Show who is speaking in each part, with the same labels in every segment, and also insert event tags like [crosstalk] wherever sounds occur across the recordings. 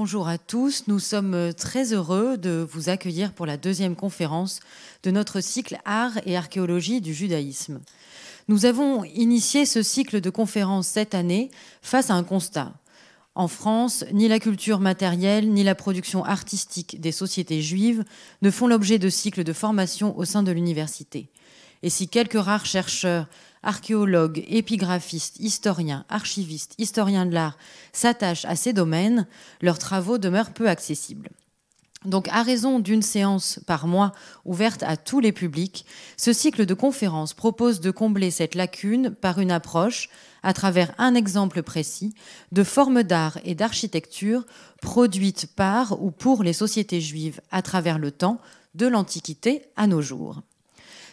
Speaker 1: Bonjour à tous, nous sommes euh, très heureux de vous accueillir pour la deuxième conférence de notre cycle Art et archéologie du judaïsme. Nous avons initié ce cycle de conférences cette année face à un constat. En France, ni la culture matérielle ni la production artistique des sociétés juives ne font l'objet de cycles de formation au sein de l'université. Et si quelques rares chercheurs, archéologues, épigraphistes, historiens, archivistes, historiens de l'art s'attachent à ces domaines, leurs travaux demeurent peu accessibles. Donc, à raison d'une séance par mois ouverte à tous les publics, ce cycle de conférences propose de combler cette lacune par une approche, à travers un exemple précis, de formes d'art et d'architecture produites par ou pour les sociétés juives à travers le temps, de l'Antiquité à nos jours.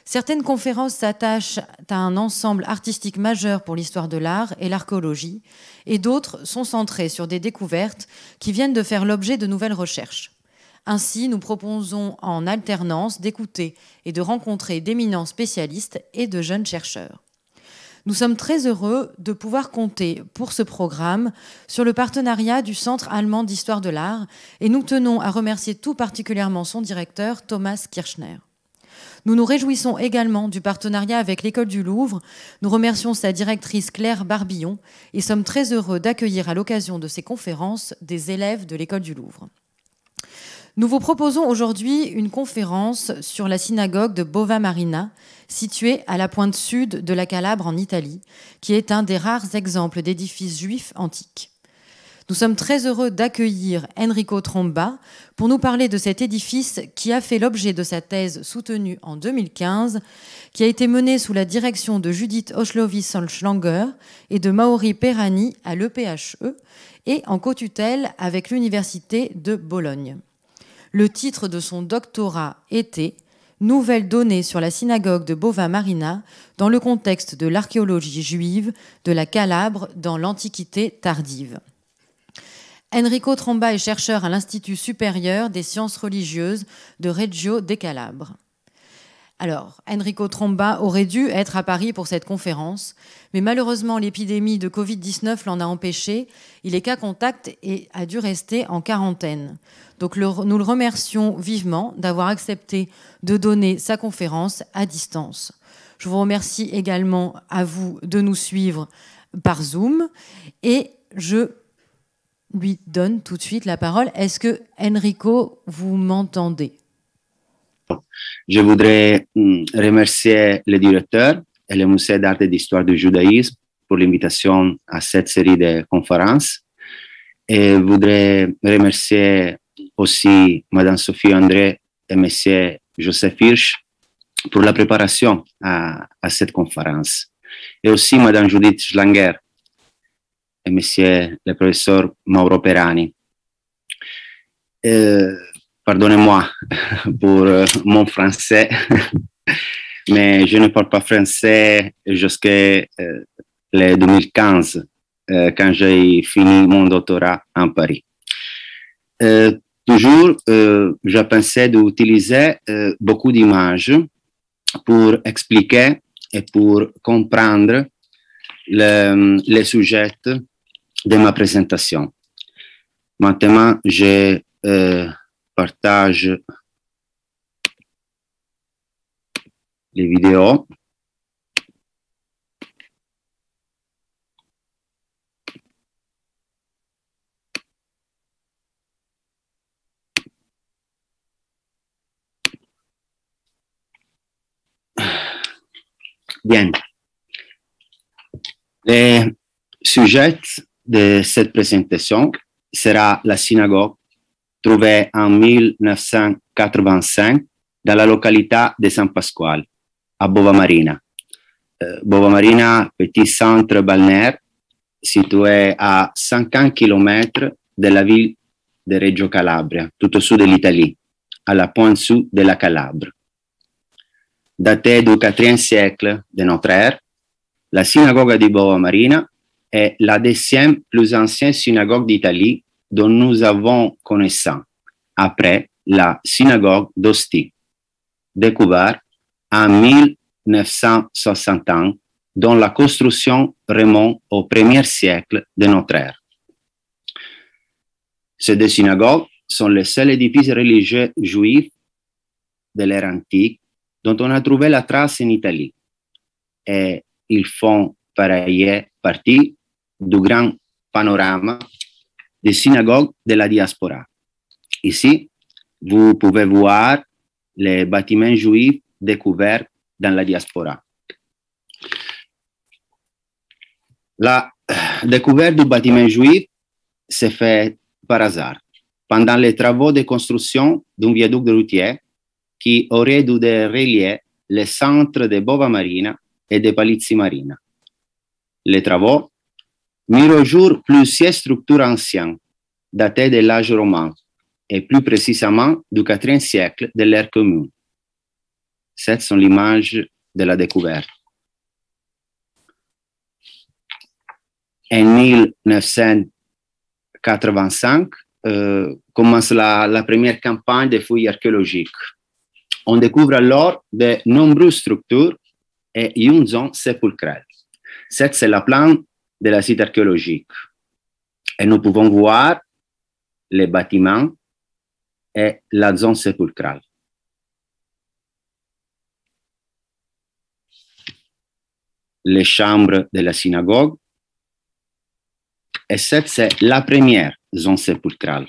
Speaker 1: Certaines conférences s'attachent à un ensemble artistique majeur pour l'histoire de l'art et l'archéologie, et d'autres sont centrées sur des découvertes qui viennent de faire l'objet de nouvelles recherches. Ainsi, nous proposons en alternance d'écouter et de rencontrer d'éminents spécialistes et de jeunes chercheurs. Nous sommes très heureux de pouvoir compter pour ce programme sur le partenariat du Centre allemand d'histoire de l'art et nous tenons à remercier tout particulièrement son directeur Thomas Kirchner. Nous nous réjouissons également du partenariat avec l'École du Louvre. Nous remercions sa directrice Claire Barbillon et sommes très heureux d'accueillir à l'occasion de ces conférences des élèves de l'École du Louvre. Nous vous proposons aujourd'hui une conférence sur la synagogue de Bova Marina, située à la pointe sud de la Calabre en Italie, qui est un des rares exemples d'édifices juifs antiques. Nous sommes très heureux d'accueillir Enrico Tromba pour nous parler de cet édifice qui a fait l'objet de sa thèse soutenue en 2015, qui a été menée sous la direction de Judith ochlowicz solschlanger et de Maori Perani à l'EPHE et en co-tutelle avec l'Université de Bologne. Le titre de son doctorat était Nouvelles données sur la synagogue de Bova Marina dans le contexte de l'archéologie juive de la Calabre dans l'Antiquité tardive. Enrico Tromba est chercheur à l'Institut supérieur des sciences religieuses de Reggio des Calabres. Alors, Enrico Tromba aurait dû être à Paris pour cette conférence, mais malheureusement l'épidémie de Covid-19 l'en a empêché. Il est qu'à contact et a dû rester en quarantaine. Donc nous le remercions vivement d'avoir accepté de donner sa conférence à distance. Je vous remercie également à vous de nous suivre par Zoom et je lui donne tout de suite la parole. Est-ce que Enrico, vous m'entendez
Speaker 2: Je voudrais mm, remercier le directeur et le musée d'art et d'histoire du judaïsme pour l'invitation à cette série de conférences. Et je voudrais remercier aussi Madame Sophie André et Monsieur Joseph Hirsch pour la préparation à, cette conférence. Et aussi Madame Judith Schlanger E monsieur le professeur Mauro Perani. E, Pardonnez-moi [laughs] pour mon français, [laughs] mais je ne parle pas français jusqu'à 2015, euh, euh, quand j'ai fini mon doctorat en Paris. Euh, toujours, je pensais d'utiliser beaucoup d'images pour expliquer et pour comprendre le, les sujets de ma présentation. Maintenant, je euh, partage les vidéos. Bien. Les sujets de cette présentation sera la synagogue trouvée en 1985 dans la località de San Pasquale, a Bovamarina. Euh, Bovamarina, petit centre balnéaire situé à 50 km della ville di Reggio Calabria, tutto sud dell'Italia, alla pointe sud della Calabria. Datée du IVe siècle de notre ère, la synagogue di Marina est la deuxième plus ancienne synagogue d'Italie dont nous avons connaissance, après la synagogue d'Osti, découverte en 1960 dont la construction remonte au premier siècle de notre ère. Ces deux synagogues sont les seuls édifices religieux juifs de l'ère antique dont on a trouvé la trace en Italie. Et ils font par ailleurs partie du grand panorama des synagogues de la diaspora. Ici, vous pouvez voir les bâtiments juifs découverts dans la diaspora. La euh, découverte du bâtiment juif s'est faite par hasard pendant les travaux de construction d'un viaduc de routier qui aurait dû relier les centres de Bova Marina et de Palizzi Marina. Les travaux mirent au jour plusieurs structures anciennes, datées de l'âge romain, et plus précisément du IVe siècle de l'ère commune. C'est sont l'image de la découverte. En 1985 euh, commence la, première campagne de fouilles archéologiques. On découvre alors de nombreuses structures et une zone sépulcrale. Cette, c'est la plante de la site archéologique. Et nous pouvons voir les bâtiments et la zone sépulcrale. Les chambres de la synagogue. Et cette, c'est la première zone sépulcrale.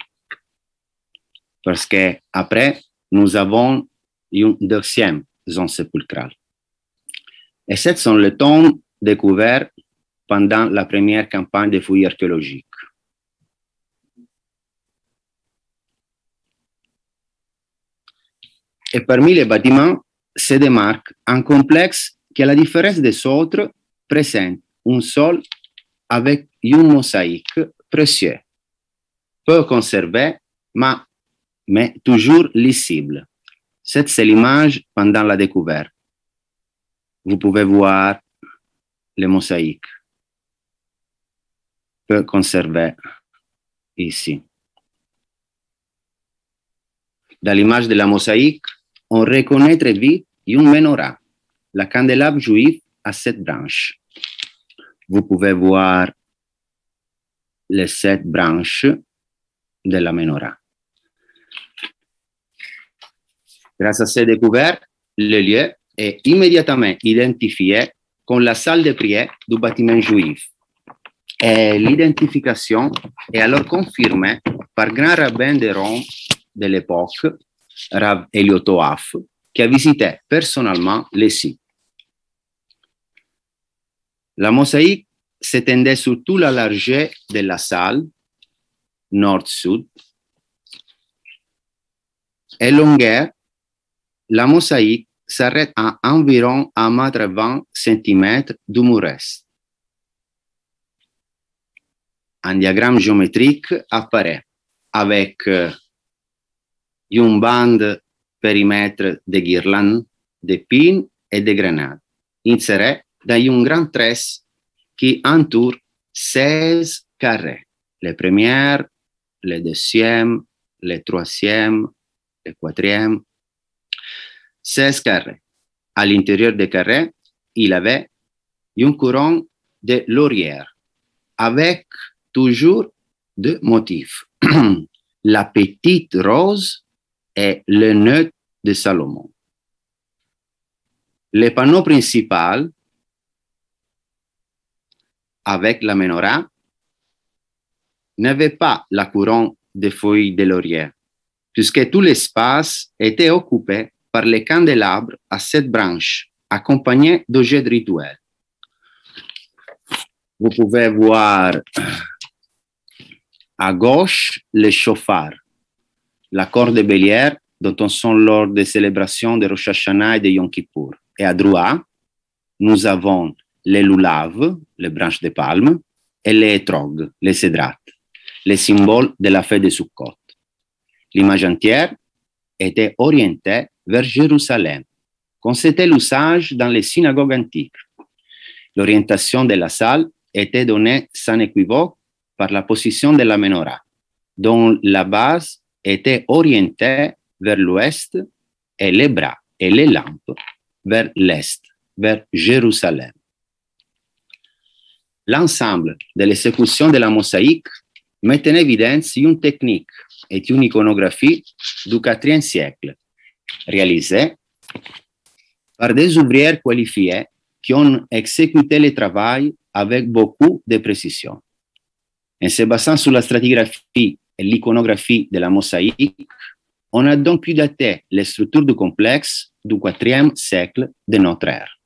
Speaker 2: Parce que après, nous avons une deuxième zone sépulcrale. Et cette sont les tombes découvertes pendant la première campagne de fouilles archéologiques. Et parmi les bâtiments se démarque un complexe qui, à la différence des autres, présente un sol avec une mosaïque précieuse, peu conservée, mais, toujours lisible. Cette, c'est l'image pendant la découverte. Vous pouvez voir les mosaïques. peut conserver ici. Dans l'image de la mosaïque, on reconnaît très vite une menorah, la candélabre juive à sept branches. Vous pouvez voir les sept branches de la menorah. Grâce à ces découvertes, le lieu est immédiatement identifié comme la salle de prière du bâtiment juif l'identificazione l'identification et alors confirmée par grand rabbin des Roms de l'époque, Rav Eliotoaf, qui a visité personnellement les sites. La mosaïque s'étendait su tutta la largeur della la salle, nord-sud, e longueur, la mosaica s'arrête à environ à 20 cm du mur est. Eh, un diagramme géométrique apparaît avec une bande périmètre de guirlandes, de pins et de grenades, insérée dans un grande tresse qui entoure 16 carrés, les premières, les deuxièmes, les troisièmes, les quatrièmes, 16 carrés. À l'intérieur des carrés, il avait une couronne de laurière avec toujours deux motifs. [clears throat] la petite rose est le nœud de Salomon. Le panneau principal avec la menorah n'avait pas la couronne de feuilles de laurier, puisque tout l'espace était occupé par les candélabres à sept branches, accompagnés d'objets rituels. Vous pouvez voir à gauche, les chauffards, la corde bélière dont on sent lors des célébrations de Rosh Hashanah et de Yom Kippour. Et à droite, nous avons les lulaves, les branches de palme, et les étrogues, les cédrates, les symboles de la fête de Sukkot. L'image entière était orientée vers Jérusalem, comme c'était l'usage dans les synagogues antiques. L'orientation de la salle était donnée sans équivoque par la position de la menorah, dont la base était orientée vers l'ouest et les bras et les lampes vers l'est, vers Jérusalem. L'ensemble de l'exécution de la mosaïque met en évidence une technique et une iconographie du quatrième siècle, réalisée par des ouvrières qualifiées qui ont exécuté le travail avec beaucoup de précision. En se basant sur la stratigraphie et l'iconographie de la mosaïque, on a donc pu dater les structures du complexe du quatrième siècle de notre ère.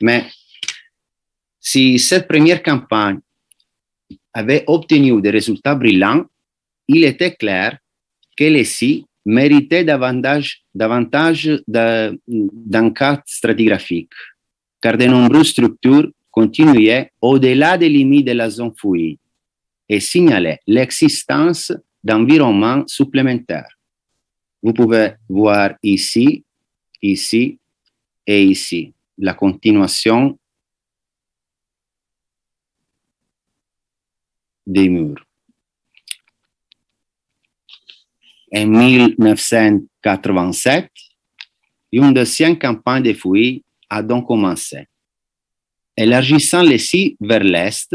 Speaker 2: Mais si cette première campagne avait obtenu des résultats brillants, il était clair que les méritait davantage, davantage d'un cadre stratigraphique, car de nombreuses structures continuait au-delà des limites de la zone fouille et signalait l'existence d'environnements supplémentaires. Vous pouvez voir ici, ici et ici la continuation des murs. En 1987, une deuxième campagne de fouilles a donc commencé élargissant les scies vers l'est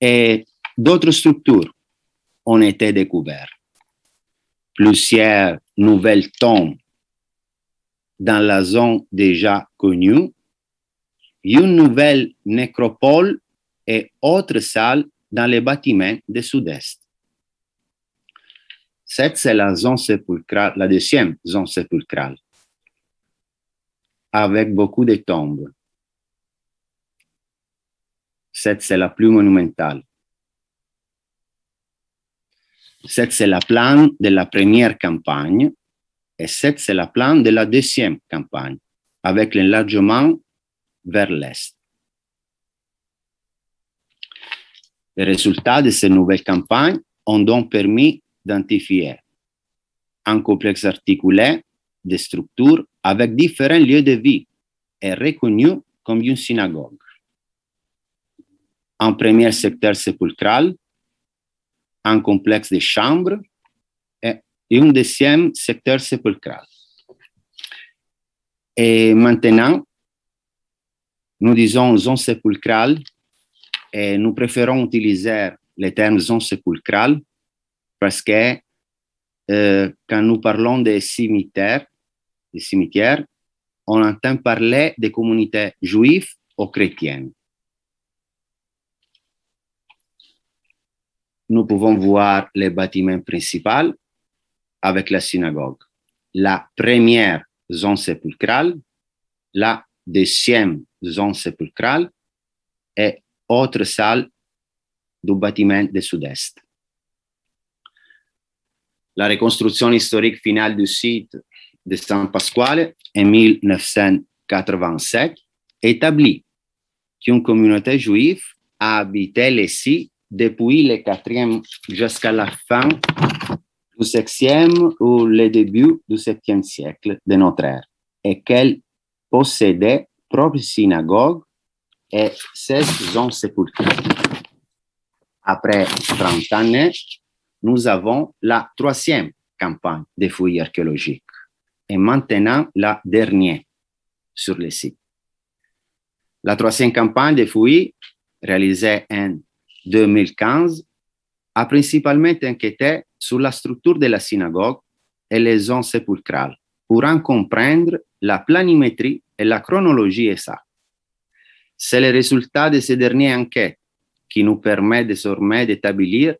Speaker 2: et d'autres structures ont été découvertes. Plusieurs nouvelles tombes dans la zone déjà connue, une nouvelle nécropole et autres salles dans les bâtiments du sud-est. Cette, c'est la zone sépulcrale, la deuxième zone sépulcrale, avec beaucoup de tombes. Cette, c'est la plus monumentale. Cette, c'est la plan de la première campagne et cette, c'est la plan de la deuxième campagne, avec l'enlargement vers l'est. Les résultats de ces nouvelles campagnes ont donc permis d'identifier un complexe articulé de structures avec différents lieux de vie et reconnu comme une synagogue. un premier secteur sépulcral, un complexe de chambres et, un deuxième secteur sépulcral. Et maintenant, nous disons zone sépulcrale et nous préférons utiliser le terme zone sépulcrale parce que euh, quand nous parlons des cimetières, des cimetières, on entend parler des communautés juives ou chrétiennes. nous pouvons voir les bâtiments principaux avec la synagogue. La première zone sépulcrale, la deuxième zone sépulcrale et autre salle du bâtiment du sud-est. La reconstruction historique finale du site de saint Pasquale en 1987 établit qu'une communauté juive a habité les sites depuis le quatrième jusqu'à la fin du 6e ou le début du septième siècle de notre ère, et qu'elle possédait propre synagogue et 16 ans sépulcrés. Après 30 années, nous avons la troisième campagne de fouilles archéologiques et maintenant la dernière sur le site. La troisième campagne de fouilles, réalisée en 2015 a principalmente enquêté sur la structure de la synagogue et les zones sépulcrales pour en comprendre la planimétrie et la chronologie exacte. C'est le résultat de ces dernières enquêtes qui nous permet désormais d'établir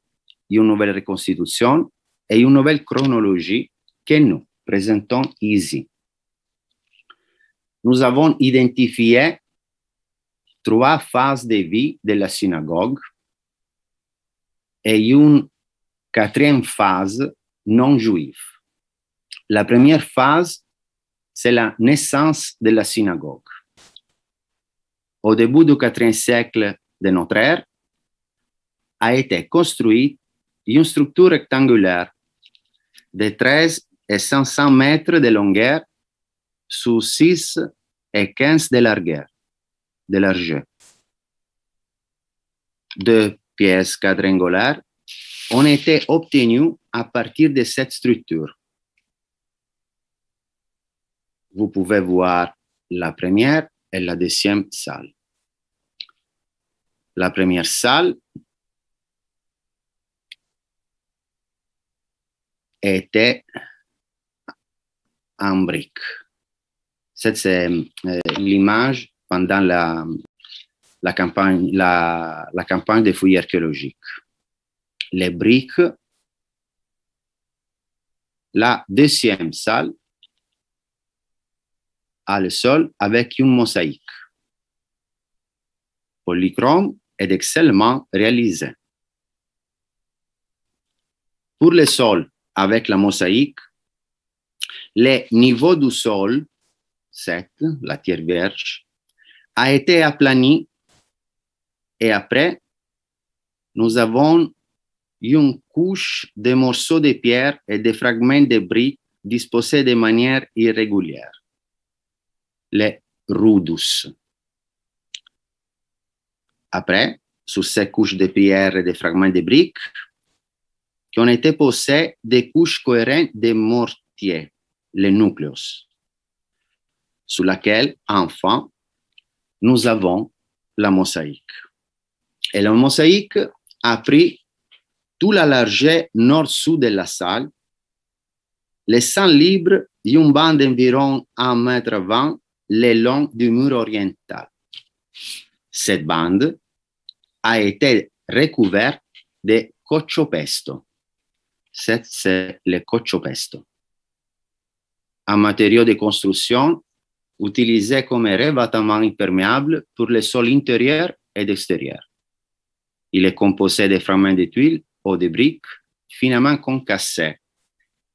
Speaker 2: une nouvelle reconstitution et une nouvelle chronologie que nous présentons ici. Nous avons identifié trois phases de vie de la synagogue et une quatrième phase non juive. La première phase, c'est la naissance de la synagogue. Au début du quatrième siècle de notre ère, a été construite une structure rectangulaire de 13 et 500 mètres de longueur sous 6 et 15 de largeur, de largeur. De pièce quadrangulaire ont été obtenues à partir de cette structure. Vous pouvez voir la première et la deuxième salle. La première salle était en brique. c'est euh, euh, l'image pendant la, la campagne, la, campagne des fouilles archéologiques. Les briques, la deuxième salle a le sol avec une mosaïque polychrome est excellemment réalisé. Pour le sol avec la mosaïque, les niveaux du sol, 7, la pierre vierge, a été aplani et après, nous avons une couche de morceaux de pierre et de fragments de briques disposés de manière irrégulière. Les rudus. Après, sur ces couches de pierre et de fragments de briques, qui ont été posées des couches cohérentes de mortier, les nucléos, sur laquelle, enfin, nous avons la mosaïque. Et le mosaïque a pris tout la largeur nord-sud de la salle, laissant libre d'une bande d'environ mètre m le long du mur oriental. Cette bande a été recouverte de cocciopesto. C'est le cocciopesto, un matériau de construction utilisé comme revêtement imperméable pour les sols intérieurs et extérieurs. Il est composé de fragments de tuiles ou de briques finement concassées,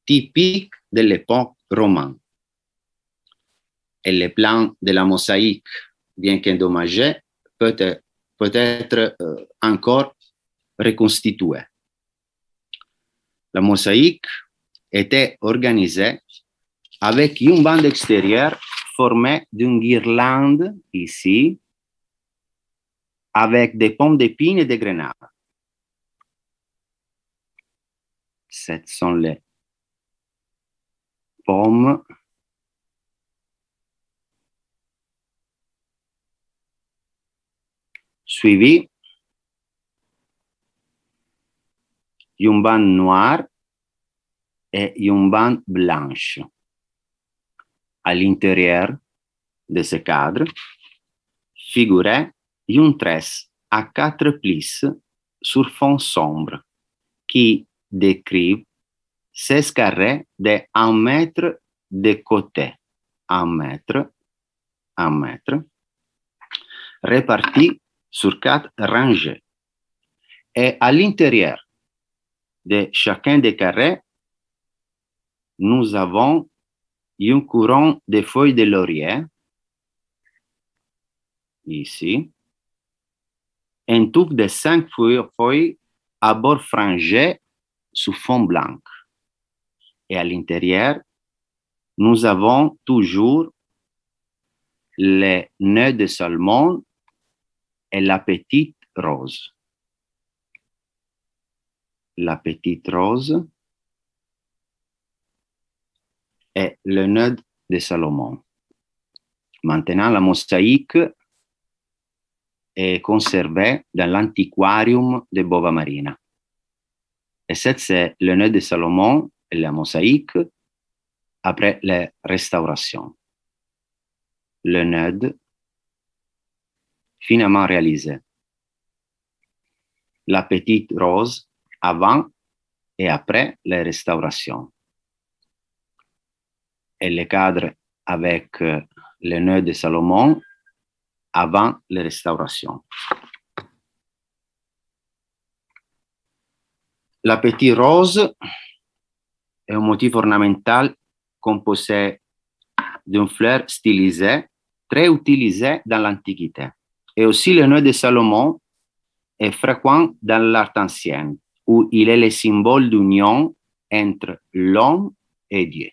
Speaker 2: typiques de l'époque romane. Et le plan de la mosaïque, bien qu'endommagé, peut être, peut être encore reconstitué. La mosaïque était organisée avec une bande extérieure formée d'une guirlande ici avec des pommes d'épines et des grenades. Ce sont les pommes suivies d'un bain noir e d'un bain blanche. À l'intérieur de ce cadre figurait E une um tresse à quatre plis sur fond sombre qui décrivent 16 carrés de 1 mètre de côté. 1 mètre, 1 mètre, répartis sur quatre rangées. Et à l'intérieur de chacun des carrés, nous avons une couronne de feuilles de laurier, ici, un tout de cinq feuilles à bord frangé sous fond blanc. Et à l'intérieur, nous avons toujours les nœuds de Salomon et la petite rose. La petite rose et le nœud de Salomon. Maintenant, la mosaïque est conservé dans l'antiquarium de Bova Marina. Et c'est le nœud de Salomon et la mosaïque après la restauration. Le nœud finalement réalisé. La petite rose avant et après la restauration. Et le cadre avec le nœud de Salomon avant la restauration. La Petite Rose è un motivo ornamentale composé d'un fleur stylisé, très utilisé dans l'Antiquité. Et aussi le noeud de Salomon est fréquent dans l'art ancien, où il est le symbole d'union entre l'homme et Dieu.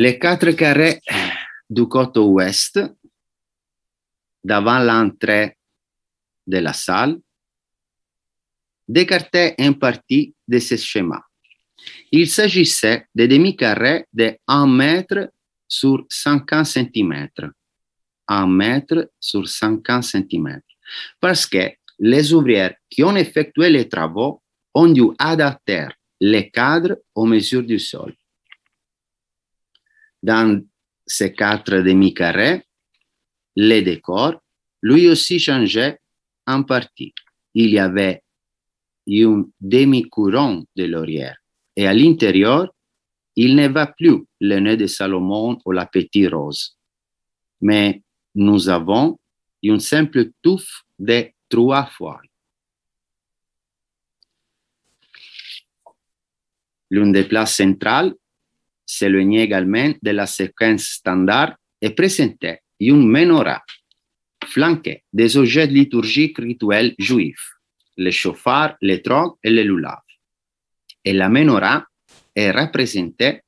Speaker 2: Les quatre carrés du côté ouest, devant l'entrée de la salle, décartaient une partie de ce schéma. Il s'agissait de demi-carrés de 1 mètre sur 50 cm. 1 mètre sur 50 cm. Parce que les ouvrières qui ont effectué les travaux ont dû adapter les cadres aux mesures du sol dans ces quatre demi-carrés, les décors, lui aussi changeait en partie. Il y avait une demi-couronne de laurière et à l'intérieur, il ne va plus le nez de Salomon ou la petite rose, mais nous avons une simple touffe de trois fois L'une des places centrales s'éloigner également de la séquence standard et présenter une menorah flanquée des objets liturgiques rituels juifs, les chauffards, les tronc et les lulav. Et la menorah est représentée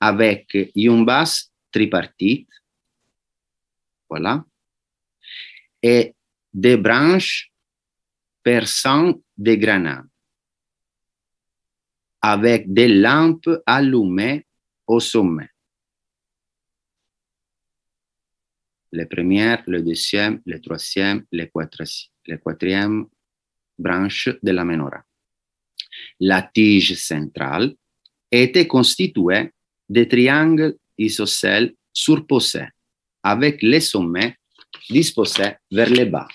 Speaker 2: avec une basse tripartite, voilà, et des branches perçant des grenades, avec des lampes allumées au sommet. les premières, le deuxième, le troisième, les quatrième, le quatrième branche de la menorah. La tige centrale était constituée de triangles isocèles surposés avec les sommets disposés vers le bas.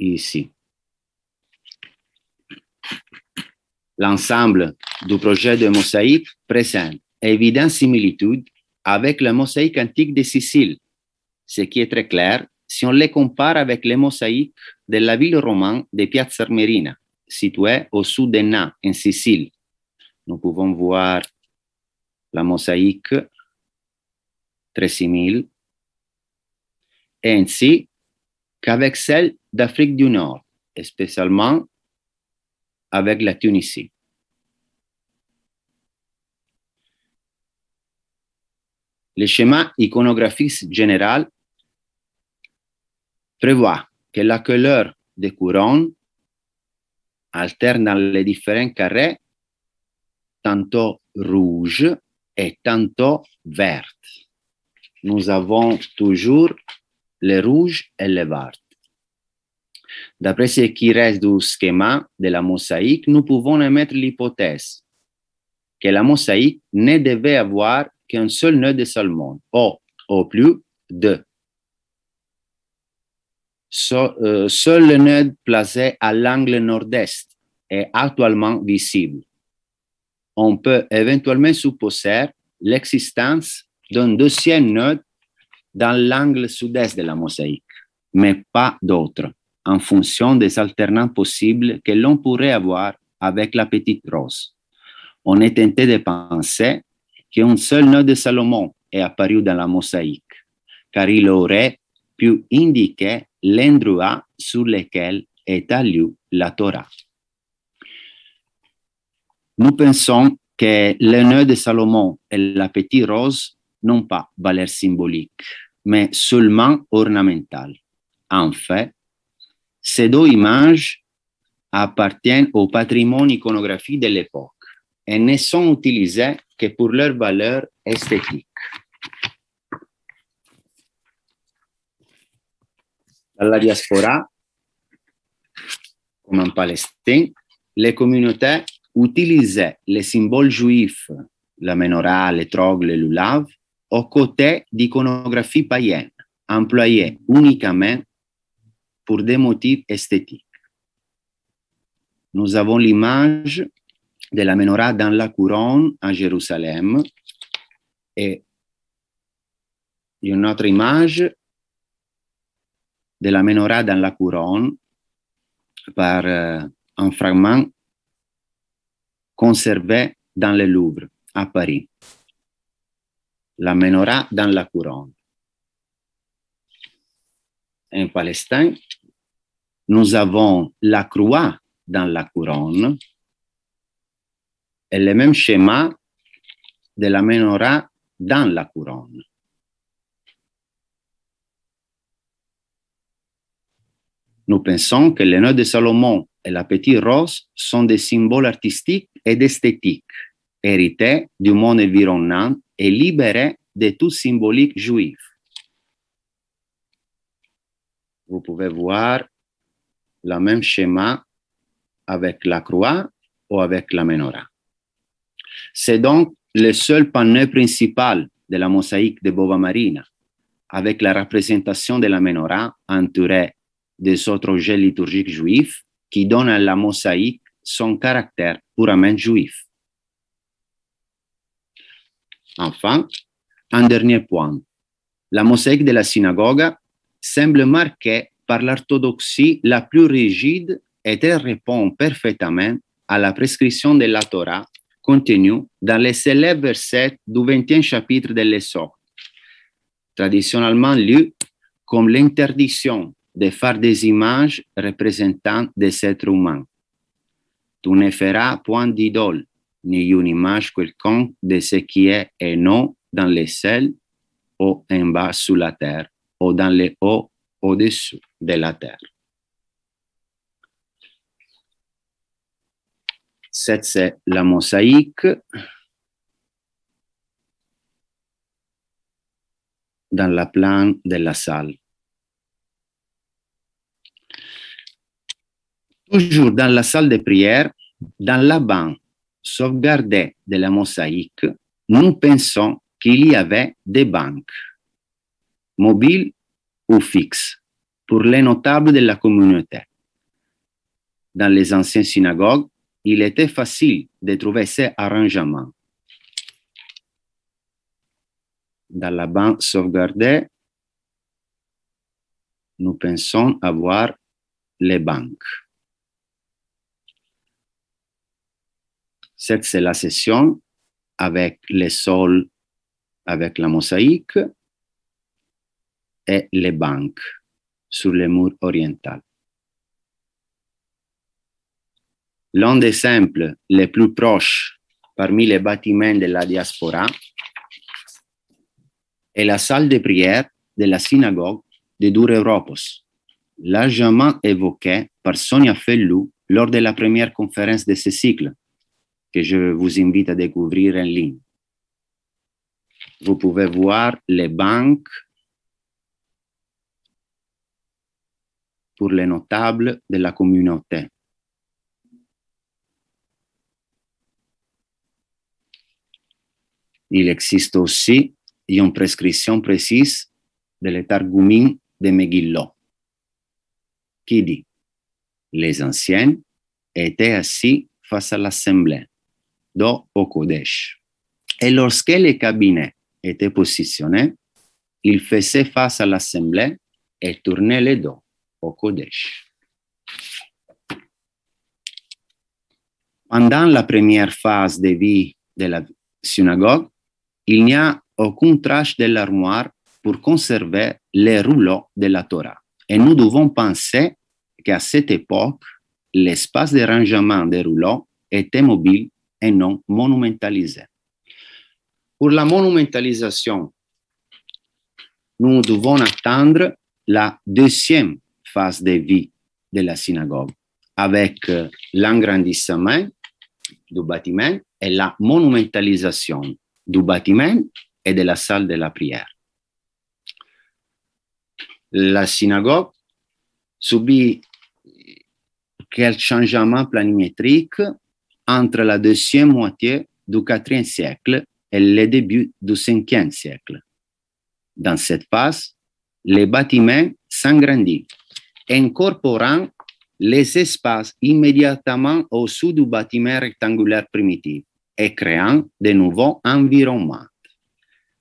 Speaker 2: Ici. L'ensemble du projet de mosaïque présente évidentes similitude avec la mosaïque antique de Sicile, ce qui est très clair si on les compare avec les mosaïques de la ville romane de Piazza Armerina, située au sud de nains en Sicile. Nous pouvons voir la mosaïque très similaire, ainsi qu'avec celle d'Afrique du Nord, spécialement avec la Tunisie. Le schéma iconographique général prévoit que la couleur des couronnes alterne les différents carrés, tantôt rouge et tantôt verte. Nous avons toujours le rouge et le vert. D'après ce qui reste du schéma de la mosaïque, nous pouvons émettre l'hypothèse que la mosaïque ne devait avoir qu'un seul nœud de Salomon, ou au plus deux. Euh, seul le nœud placé à l'angle nord-est est actuellement visible. On peut éventuellement supposer l'existence d'un deuxième nœud dans l'angle sud-est de la mosaïque, mais pas d'autre en fonction des alternants possibles que l'on pourrait avoir avec la petite rose. On est tenté de penser qu'un seul nœud de Salomon est apparu dans la mosaïque, car il aurait pu indiquer l'endroit sur lequel est allouée la Torah. Nous pensons que le nœud de Salomon et la petite rose n'ont pas valeur symbolique, mais seulement ornementale. En fait, Ces deux images appartiennent au patrimoine iconographique de l'époque et ne sont utilisées que pour leur valeur esthétique. Dalla diaspora, comme en Palestine, les communautés utilisaient les symboles juifs, la menorah, les trogles, le lulav, aux côtés d'iconographies païennes, employées uniquement pour des motifs esthétiques. Nous avons l'image de la menorah dans la couronne à Jérusalem et une autre image de la menorah dans la couronne par euh, un fragment conservé dans le Louvre à Paris. La menorah dans la couronne. En Palestine, nous avons la croix dans la couronne et le même schéma de la menorah dans la couronne. Nous pensons que les nœuds de Salomon et la petite rose sont des symboles artistiques et d'esthétique, hérités du monde environnant et libérés de tout symbolique juif. Vous pouvez voir le même schéma avec la croix ou avec la menorah. C'est donc le seul panneau principal de la mosaïque de Bova Marina, avec la représentation de la menorah entourée des autres objets liturgiques juifs qui donnent à la mosaïque son caractère purement juif. Enfin, un dernier point. La mosaïque de la synagogue semble marquer par l'orthodoxie la plus rigide et elle répond parfaitement à la prescription de la Torah contenue dans les célèbres versets du 20e chapitre de l'Essor, traditionnellement lu comme l'interdiction de faire des images représentant des êtres humains. Tu ne feras point d'idole, ni une image quelconque de ce qui est et non dans les cieux ou en bas sous la terre, ou dans les hauts au-dessus de la terre. c'est la mosaïque. dans la plan de la salle. Toujours dans la salle de prière, dans la banque sauvegardée de la mosaïque, nous pensons qu'il y avait des banques mobiles ou fixe pour les notables de la communauté. Dans les anciennes synagogues, il était facile de trouver ces arrangements. Dans la banque sauvegardée, nous pensons avoir les banques. Cette, c'est la session avec les sols, avec la mosaïque et les banques sur le mur oriental. L'un des simples les plus proches parmi les bâtiments de la diaspora est la salle de prière de la synagogue de Dur-Europos, largement évoquée par Sonia Fellou lors de la première conférence de ce cycle, que je vous invite à découvrir en ligne. Vous pouvez voir les banques pour les notables de la communauté. Il existe aussi une prescription précise de l'étargumin de Megillot, qui dit Les anciens étaient assis face à l'assemblée, dos au Kodesh. Et lorsque les cabinets étaient positionnés, ils faisaient face à l'assemblée et tournaient les dos au Kodesh. Pendant la première phase de vie de la synagogue, il n'y a aucun trache de l'armoire pour conserver les rouleaux de la Torah. Et nous devons penser qu'à cette époque, l'espace de rangement des rouleaux était mobile et non monumentalisé. Pour la monumentalisation, nous devons attendre la deuxième des de vie de la synagogue, avec euh, l'engrandissement du bâtiment et la monumentalisation du bâtiment et de la salle de la prière. La synagogue subit quelques changements planimétriques entre la deuxième moitié du quatrième siècle et le début du Ve siècle. Dans cette phase, les bâtiments s'engrandissent incorporant les espaces immédiatement au-dessous du bâtiment rectangulaire primitif et créant de nouveaux environnements.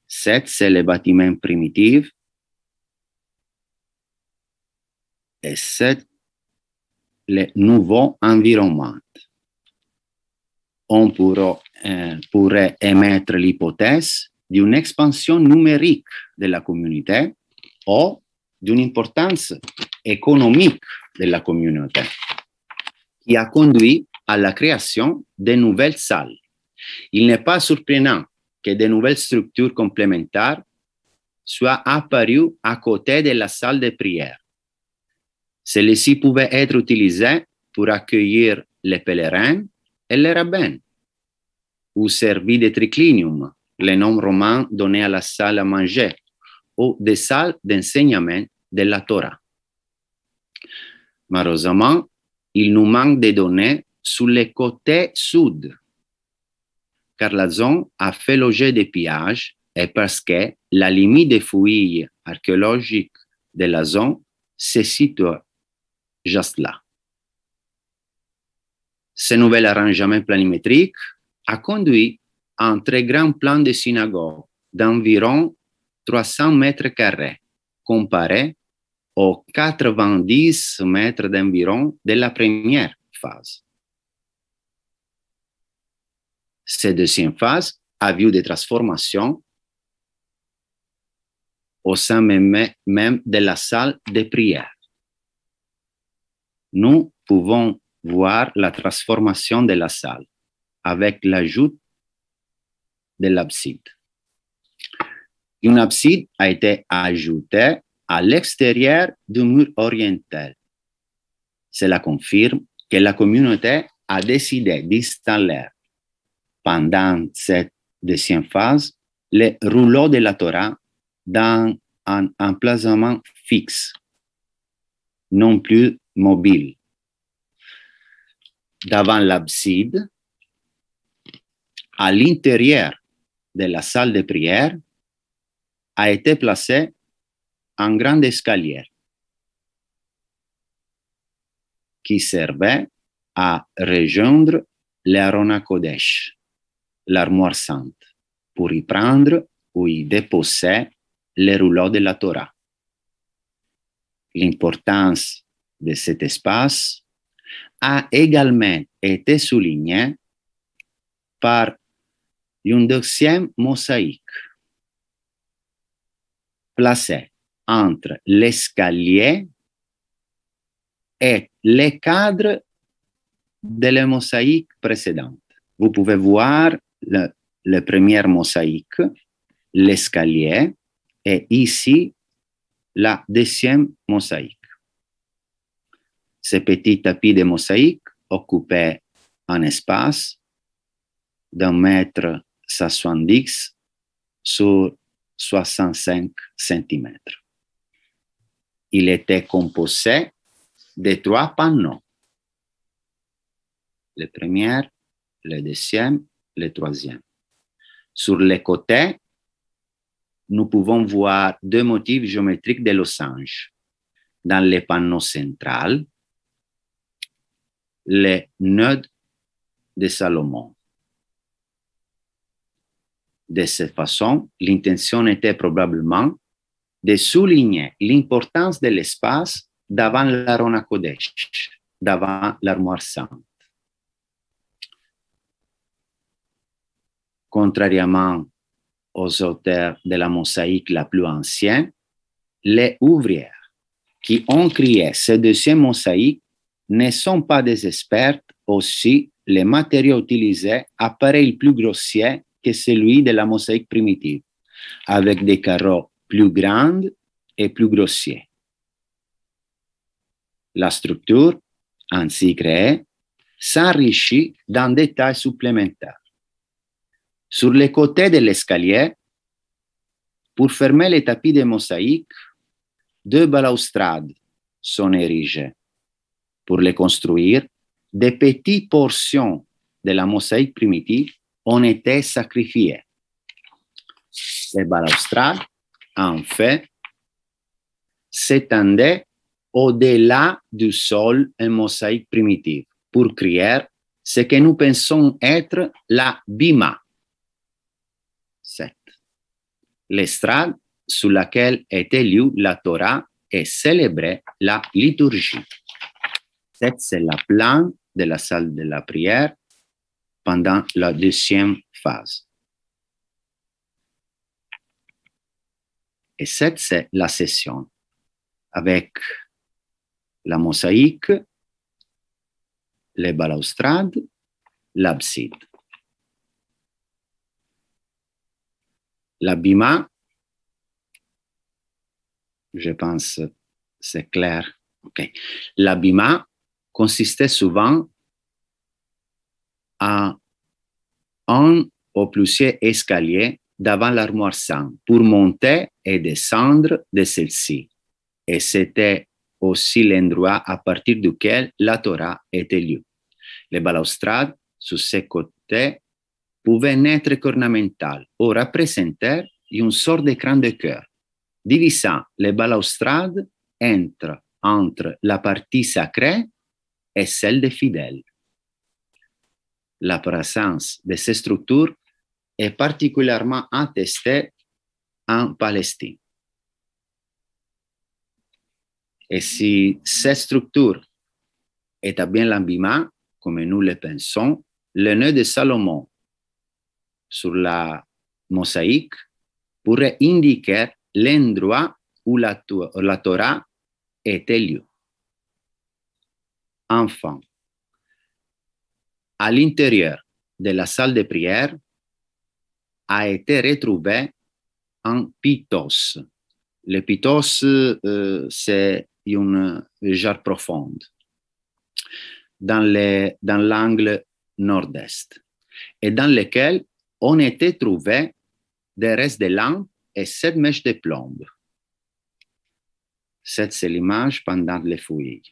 Speaker 2: Cet, c'est le bâtiment primitif. Et c'est le nouveau environnement. On euh, pourrait émettre l'hypothèse d'une expansion numérique de la communauté ou d'une importance économique de la communauté, qui a conduit à la création de nouvelles salles. Il n'est pas surprenant que de nouvelles structures complémentaires soient apparues à côté de la salle de prière. Celles-ci pouvaient être utilisées pour accueillir les pèlerins et les rabbins, ou servir de triclinium, le nom romain donné à la salle à manger ou des salles d'enseignement de la Torah. Malheureusement, il nous manque des données sur les côtés sud, car la zone a fait l'objet des pillages et parce que la limite des fouilles archéologiques de la zone se situe juste là. Ce nouvel arrangement planimétrique a conduit à un très grand plan de synagogue d'environ 300 mètres carrés, comparé aux 90 mètres d'environ de la première phase. Cette deuxième phase a vu des transformations au sein même de la salle de prière. Nous pouvons voir la transformation de la salle avec l'ajout de l'abside. Une abside a été ajoutée à l'extérieur du mur oriental. Cela confirme que la communauté a décidé d'installer pendant cette deuxième phase les rouleaux de la Torah dans un emplacement fixe, non plus mobile. Devant l'abside, à l'intérieur de la salle de prière, a été placé en grande escalier qui servait à rejoindre l'Arona Kodesh, l'armoire sainte, pour y prendre ou y déposer les rouleaux de la Torah. L'importance de cet espace a également été soulignée par une deuxième mosaïque placé entre l'escalier et les cadres de la mosaïque précédente. Vous pouvez voir le, première premier mosaïque, l'escalier, et ici, la deuxième mosaïque. Ce petit tapis de mosaïque occupait un espace d'un mètre 70 sur 65 cm. Il était composé de trois panneaux. Le premier, le deuxième, le troisième. Sur les côtés, nous pouvons voir deux motifs géométriques de losanges. Dans le panneau central, les nœuds de Salomon. De cette façon, l'intention était probablement de souligner l'importance de l'espace devant l'Arona Kodesh, devant l'armoire sainte. Contrairement aux auteurs de la mosaïque la plus ancienne, les ouvrières qui ont créé ces deuxième mosaïque ne sont pas des expertes aussi les matériaux utilisés apparaissent plus grossiers que celui de la mosaïque primitive, avec des carreaux plus grands et plus grossiers. La structure, ainsi créée, s'enrichit d'un détail supplémentaire. Sur les côtés de l'escalier, pour fermer les tapis de mosaïque, deux balaustrades sont érigées. Pour les construire, des petites portions de la mosaïque primitive on était sacrifié. Les balustrades, en fait, s'étendaient au-delà du sol en mosaïque primitif pour crier ce que nous pensons être la bima. 7. L'estrade sur laquelle était lue la Torah et célébrait la liturgie. c'est la plan de la salle de la prière pendant la deuxième phase. Et cette, c'est la session avec la mosaïque, les balaustrades, l'abside. L'abîma, je pense c'est clair. La L'abîma consistait souvent à un ou plusieurs escaliers devant l'armoire sainte pour monter et descendre de celle-ci. Et c'était aussi l'endroit à partir duquel la Torah était lue. Les balustrades sur ces côtés pouvaient être qu'ornementales ou représenter une sorte d'écran de cœur, divisant les balustrades entre, entre la partie sacrée et celle des fidèles la présence de ces structures est particulièrement attestée en Palestine. Et si ces structures est bien l'ambiment, comme nous le pensons, le nœud de Salomon sur la mosaïque pourrait indiquer l'endroit où la, la Torah était lieu. Enfin, à l'intérieur de la salle de prière a été retrouvé un pitos. Le pitos, euh, c'est une jarre profonde dans l'angle dans nord-est et dans lequel on était trouvé des restes de lampe et sept mèches de plomb. Cette, c'est l'image pendant les fouilles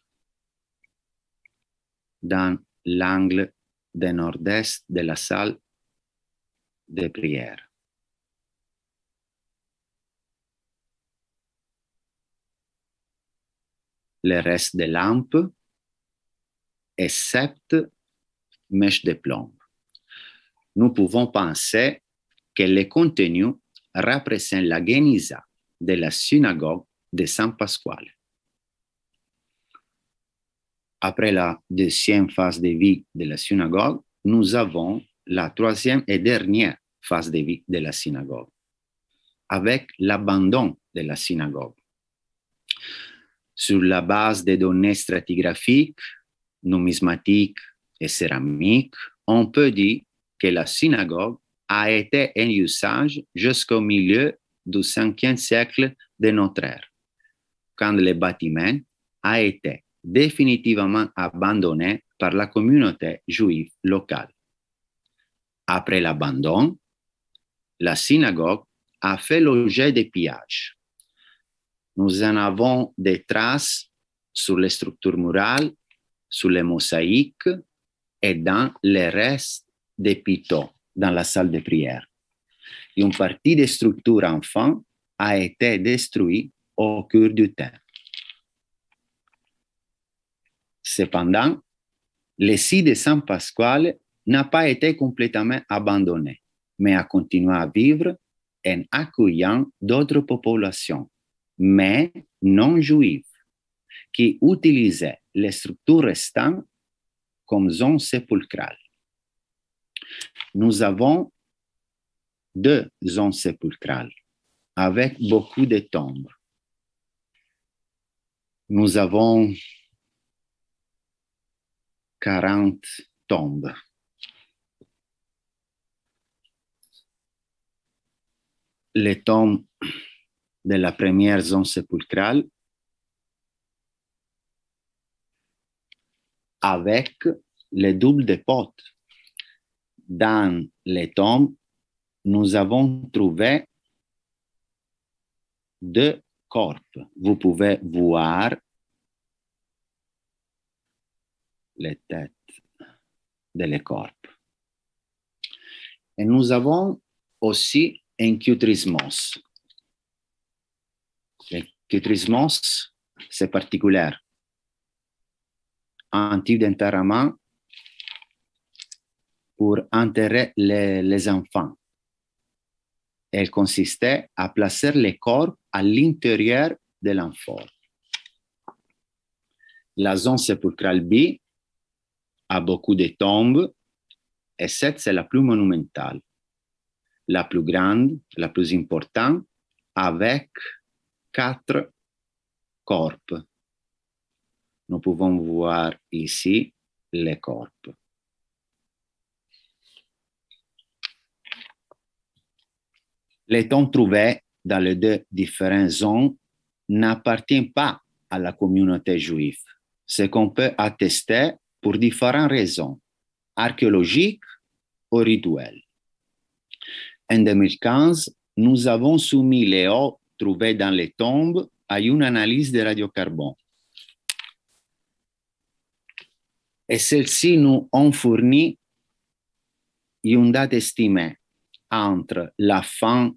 Speaker 2: dans l'angle de nord-est de la salle de prière. Le reste des lampes, excepte mèches de plomb. Nous pouvons penser que les contenus représente la guenisa de la synagogue de Saint Pasquale. Après la deuxième phase de vie de la synagogue, nous avons la troisième et dernière phase de vie de la synagogue, avec l'abandon de la synagogue. Sur la base des données stratigraphiques, numismatiques et céramiques, on peut dire que la synagogue a été en usage jusqu'au milieu du 5e siècle de notre ère, quand le bâtiment a été définitivement abandonné par la communauté juive locale. Après l'abandon, la synagogue a fait l'objet des pillages. Nous en avons des traces sur les structures murales, sur les mosaïques et dans les restes des pitons dans la salle de prière. Une partie des structures enfants a été détruite au cours du temps. Cependant, le site de San Pasquale n'a pas été complètement abandonné, mais a continué à vivre en accueillant d'autres populations, mais non juives, qui utilisaient les structures restantes comme zones sépulcrales. Nous avons deux zones sépulcrales avec beaucoup de tombes. Nous avons 40 tombes. Les tombes de la première zone sépulcrale avec les doubles des Dans les tombes, nous avons trouvé deux corps. Vous pouvez voir les têtes de corps. Et nous avons aussi un cutrismos. Le cutrismos, c'est particulier. Un d'enterrement pour enterrer les, enfants. Elle consistait à placer les corps à l'intérieur de l'enfant. La zone sépulcrale B a beaucoup de tombes et cette, c'est la plus monumentale, la plus grande, la plus importante, avec quatre corps. Nous pouvons voir ici les corps. Les tombes trouvées dans les deux différentes zones n'appartiennent pas à la communauté juive, ce qu'on peut attester pour différentes raisons, archéologiques ou rituelles. En 2015, nous avons soumis les eaux trouvées dans les tombes à une analyse de radiocarbone. Et celle-ci nous ont fourni une date estimée entre la fin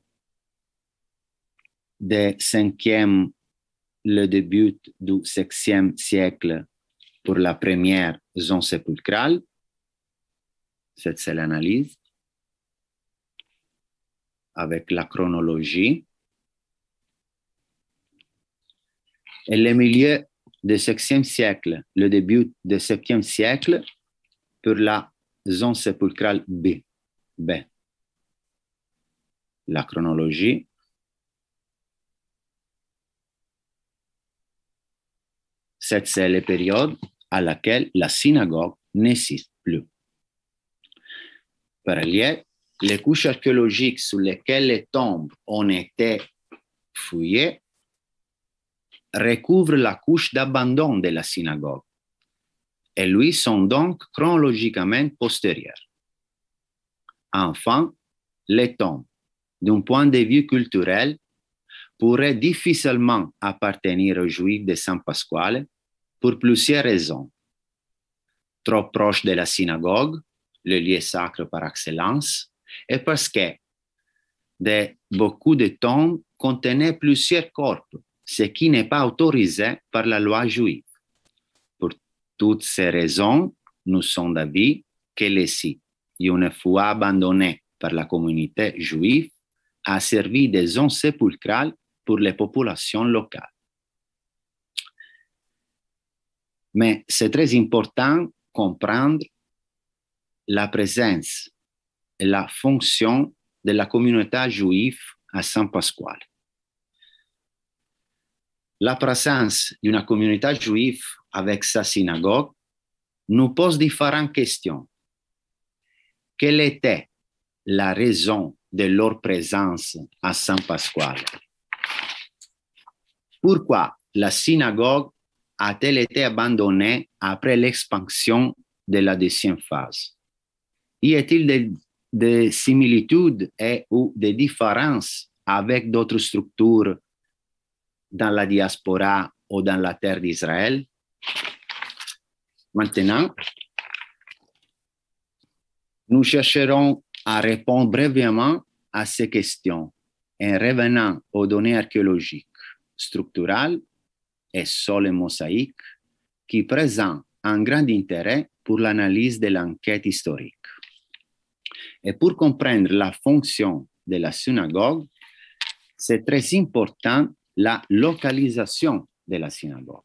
Speaker 2: du 5e, le début du 6e siècle pour la première zone sépulcrale. Cette, c'est l'analyse avec la chronologie. Et le milieu du 6e siècle, le début du 7e siècle pour la zone sépulcrale B. B. La chronologie. Cette, c'est les périodes à laquelle la synagogue n'existe plus. Par ailleurs, les couches archéologiques sous lesquelles les tombes ont été fouillées recouvrent la couche d'abandon de la synagogue et lui sont donc chronologiquement postérieures. Enfin, les tombes, d'un point de vue culturel, pourraient difficilement appartenir aux Juifs de saint Pasquale pour plusieurs raisons. Trop proche de la synagogue, le lieu sacre par excellence, et parce que de beaucoup de tombes contenaient plusieurs corps, ce qui n'est pas autorisé par la loi juive. Pour toutes ces raisons, nous sommes d'avis que les sites, une fois abandonnés par la communauté juive, a servi de zone sépulcrale pour les populations locales. Mais c'est très important de comprendre la présence et la fonction de la communauté juive à Saint-Pasquale. La présence d'une communauté juive avec sa synagogue nous pose différentes questions. Quelle était la raison de leur présence à Saint-Pasquale? Pourquoi la synagogue a-t-elle été abandonnée après l'expansion de la deuxième phase? Y a-t-il des, similitudes ou des différences avec d'autres structures dans la diaspora ou dans la terre d'Israël? Maintenant, nous chercherons à répondre brièvement à ces questions en revenant aux données archéologiques, structurales et sol mosaïque qui présente un grand intérêt pour l'analyse de l'enquête historique. Et pour comprendre la fonction de la synagogue, c'est très important la localisation de la synagogue.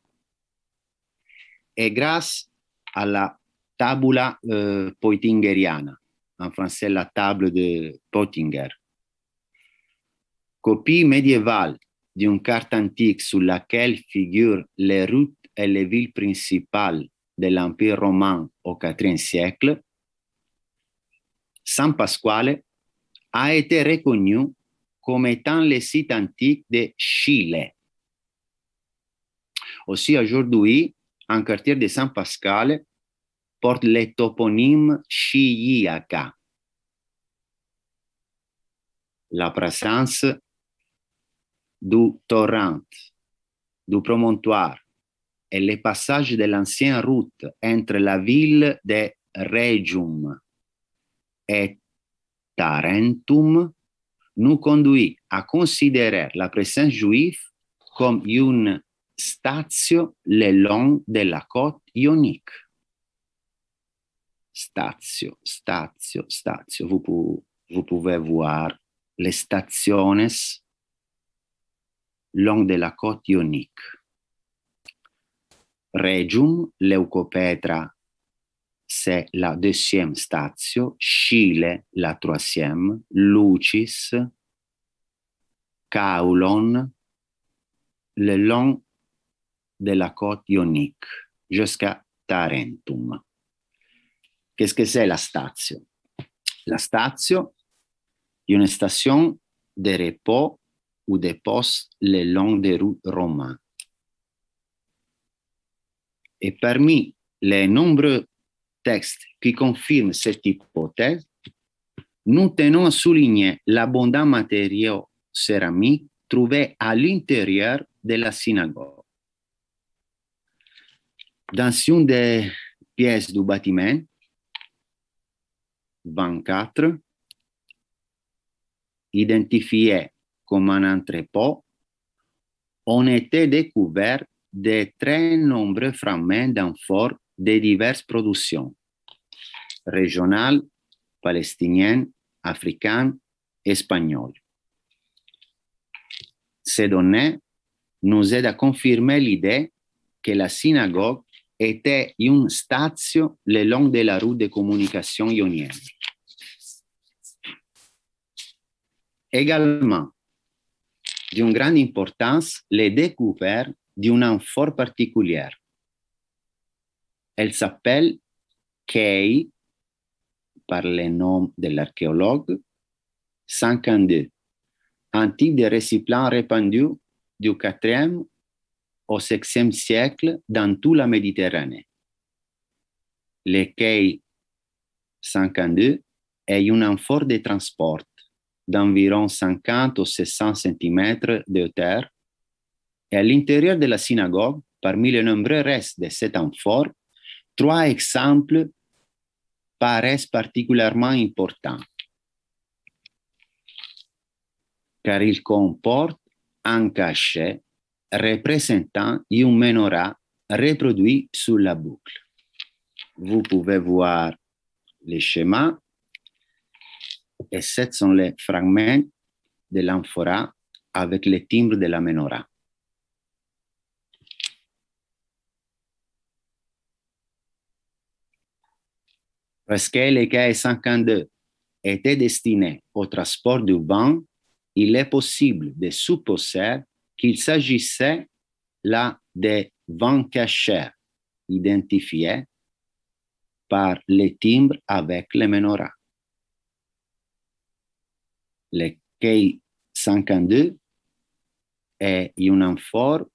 Speaker 2: Et grâce à la tabula euh, potingeriana, en français la table de Potinger, copie médiévale di un carte antique sulla quale figure le route e le ville principali dell'Empire romain au IVe siècle, San Pasquale a été reconnu come étant le site antique de Chile. Aussi aujourd'hui, un quartier de San Pasquale porte le toponyme Chiyaka. La présence du torrent, du promontoire e le passages de l'ancienne route entre la ville de Regium et Tarentum nous conduit à considérer la présence juive comme une station le long de la côte ionique. Stazio, stazio, stazio. Vous, vous pouvez voir les stations long de la côte ionique. Regium, Leucopetra, c'est la deuxième station, Scile, la troisième, Lucis, Caulon, le long de la côte ionique, jusqu'à Tarentum. Qu'est-ce que c'est la station? La station est une stazione de repos ou des postes le long des routes romaines. Et parmi les nombreux textes qui confirment cette hypothèse, nous tenons à souligner l'abondant matériau céramique trouvé à l'intérieur de la synagogue. Dans une des pièces du bâtiment, 24, identifié comme un entrepôt, on était découvert de très nombreux fragments d'informes de diverses productions, régionales, palestiniennes, africaines, espagnoles. Ces données nous aident à confirmer l'idée che la synagogue était un stazio le long de la rue de communication ionienne. Également, d'une grande importance les découvertes d'une amphore particulière. Elle s'appelle Kei, par le nom de l'archéologue, 52, un type de récipient répandu du 4e au 6e siècle dans toute la Méditerranée. Le Kei 52 est une amphore de transport d'environ 50 ou 60 cm de hauteur. Et à l'intérieur de la synagogue, parmi les nombreux restes de cet amphore, trois exemples paraissent particulièrement importants, car ils comportent un cachet représentant une menorah reproduit sur la boucle. Vous pouvez voir les schémas et ce sont les fragments de l'amphora avec les timbres de la menorah. Parce que les K52 était destiné au transport du vin, il est possible de supposer qu'il s'agissait là des vents cachés identifiés par les timbres avec les menorahs le K52 est un amphore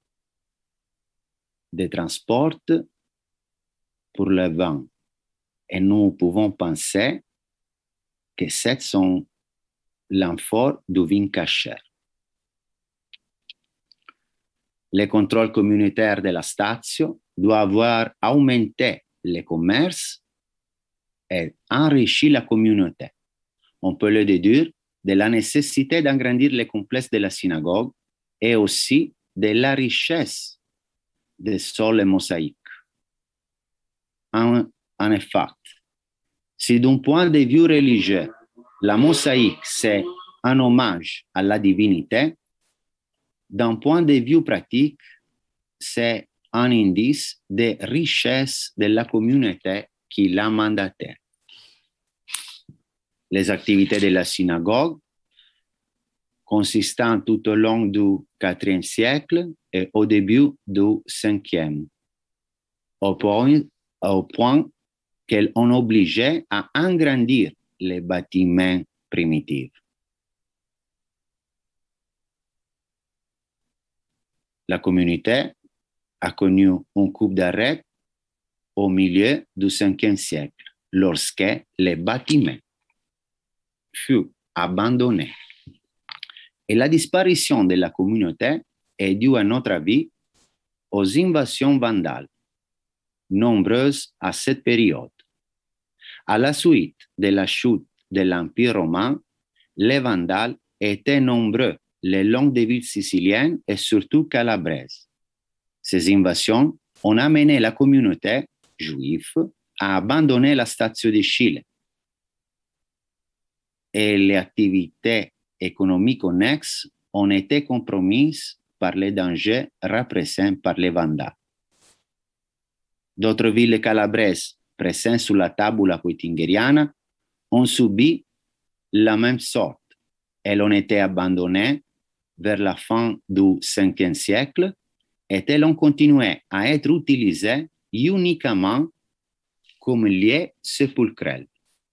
Speaker 2: de transport pour le vin. Et nous pouvons penser que c'est sont l'amphore du vin caché. Le contrôle communautaire de la station doit avoir augmenté le commerce et enrichi la communauté. On peut le déduire de la nécessité d'agrandir les complexes de la synagogue et aussi de la richesse des sols mosaïques. En, effet, si d'un point de vue religieux, la mosaïque, c'est un hommage à la divinité, d'un point de vue pratique, c'est un indice des richesse de la communauté qui l'a mandatée les activités de la synagogue, consistant tout au long du IVe siècle et au début du Ve, au point, au point qu'elles ont obligé à engrandir les bâtiments primitifs. La communauté a connu un coup d'arrêt au milieu du Ve siècle, lorsque les bâtiments fut abandonné Et la disparition de la communauté est due, à notre avis, aux invasions vandales, nombreuses à cette période. À la suite de la chute de l'Empire romain, les Vandales étaient nombreux le long des villes siciliennes et surtout calabraises. Ces invasions ont amené la communauté juive à abandonner la station de Chile et les activités économiques connexes ont été compromises par les dangers représentés par les vandales. D'autres villes calabraises présentes sur la tabula poitingheriana ont subi la même sorte. Elles ont été abandonnées vers la fin du 5e siècle et elles ont continué à être utilisées uniquement comme lieu sépulcral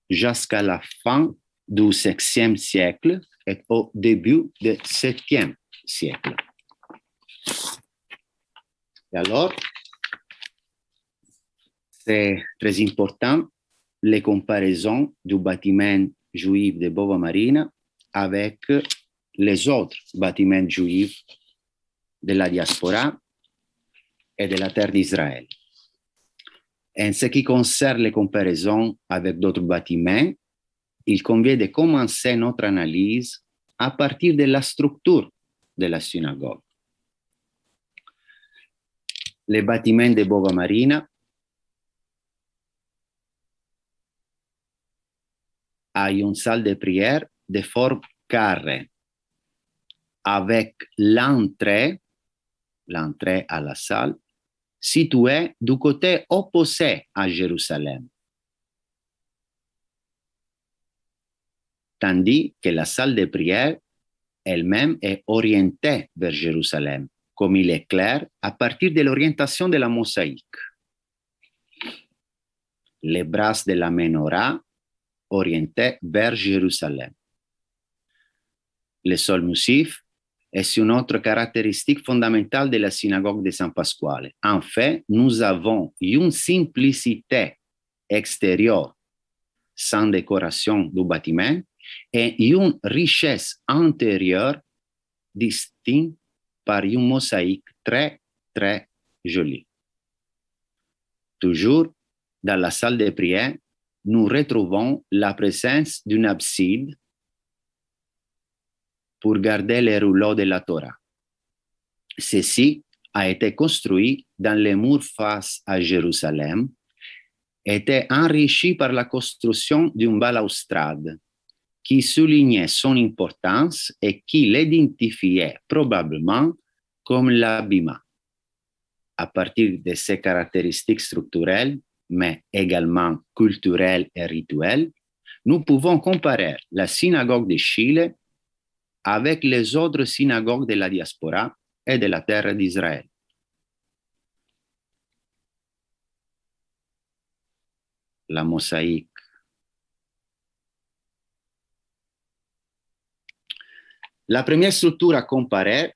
Speaker 2: jusqu'à la fin du 6e siècle et au début du 7e siècle. alors, c'est très important les comparaisons du bâtiment juif de Bova Marina avec les autres bâtiments juifs de la diaspora et de la terre d'Israël. En ce qui concerne les comparaisons avec d'autres bâtiments, il convient de commencer notre analyse à partir de la structure de la synagogue. Les bâtiments de Bova Marina a une salle de prière de forme carrée avec l'entrée, l'entrée à la salle, située du côté opposé à Jérusalem tandis que la salle de prière elle-même est orientée vers Jérusalem, comme il est clair à partir de l'orientation de la mosaïque. Les bras de la menorah orientés vers Jérusalem. Le sol musif est une autre caractéristique fondamentale de la synagogue de saint Pasquale. En fait, nous avons une simplicité extérieure sans décoration du bâtiment et une richesse intérieure distincte par une mosaïque très, très jolie. Toujours dans la salle des prières, nous retrouvons la présence d'une abside pour garder les rouleaux de la Torah. Ceci a été construit dans les murs face à Jérusalem, était enrichi par la construction d'une balaustrade qui soulignait son importance et qui l'identifiait probablement comme l'abima. À partir de ses caractéristiques structurelles, mais également culturelles et rituelles, nous pouvons comparer la synagogue de Chile avec les autres synagogues de la diaspora et de la terre d'Israël. La mosaïque La première structure à comparer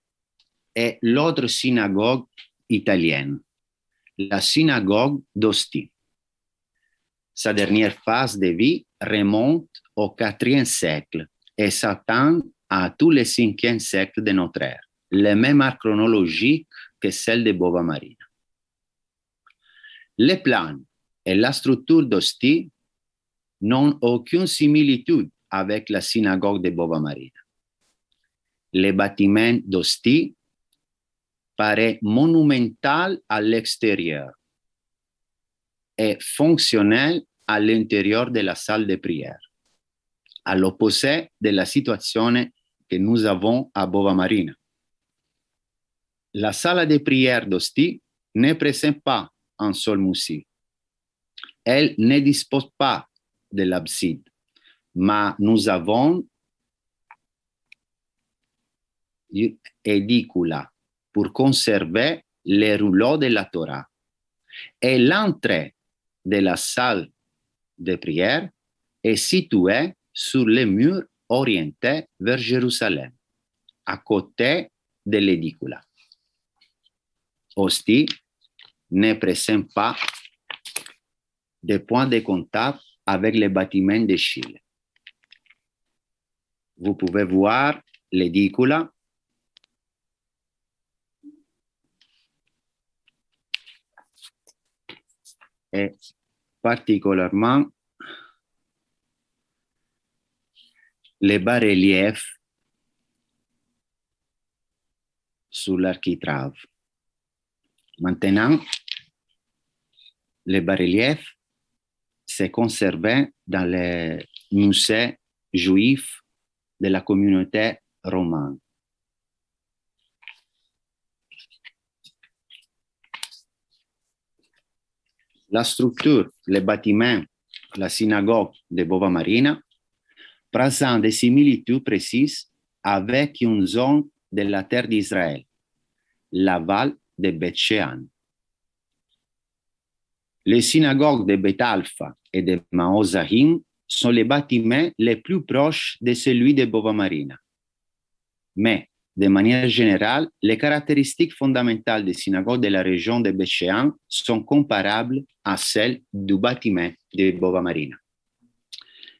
Speaker 2: est l'autre synagogue italienne, la synagogue d'Osti. Sa dernière phase de vie remonte au IVe siècle et s'attend à tous les cinquième siècles de notre ère, le même art chronologique que celle de Bova Marina. Les plans et la structure d'Osti n'ont aucune similitude avec la synagogue de Bova Marina. Le bâtiment d'Ostie paraît monumental à l'extérieur et fonctionnel à l'intérieur de la salle de prière, à l'opposé de la situation que nous avons à Bova Marina. La salle de prière d'Ostie ne présente pas un seul musée. Elle ne dispose pas de l'abside, mais nous avons édicula pour conserver les rouleaux de la Torah. Et l'entrée de la salle de prière est située sur le mur orienté vers Jérusalem, à côté de l'édicula. Hostie ne présente pas de point de contact avec les bâtiments de Chile. Vous pouvez voir l'édicula est particulièrement le bas reliefs sur l'architrave. Maintenant, le bas reliefs s'est conservé dans les musées juifs de la communauté romane. la structure, le bâtiments, la synagogue de Bova Marina présente des similitudes précises avec une zone de la terre d'Israël, la valle de Bethshean. Les synagogues de Beth Alpha et de Maosahim sont les bâtiments les plus proches de celui de Bova Marina. Mais De manière générale, les caractéristiques fondamentales des synagogues de la région de Béchéan sont comparables à celles du bâtiment de Bova Marina.